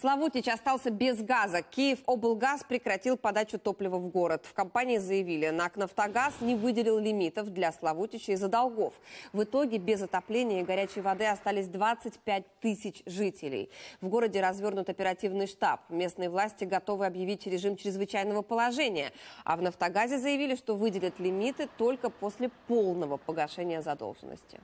Славутич остался без газа. Киев облгаз прекратил подачу топлива в город. В компании заявили, НАК «Нафтогаз» не выделил лимитов для Славутича из-за долгов. В итоге без отопления и горячей воды остались 25 тысяч жителей. В городе развернут оперативный штаб. Местные власти готовы объявить режим чрезвычайного положения. А в «Нафтогазе» заявили, что выделят лимиты только после полного погашения задолженности.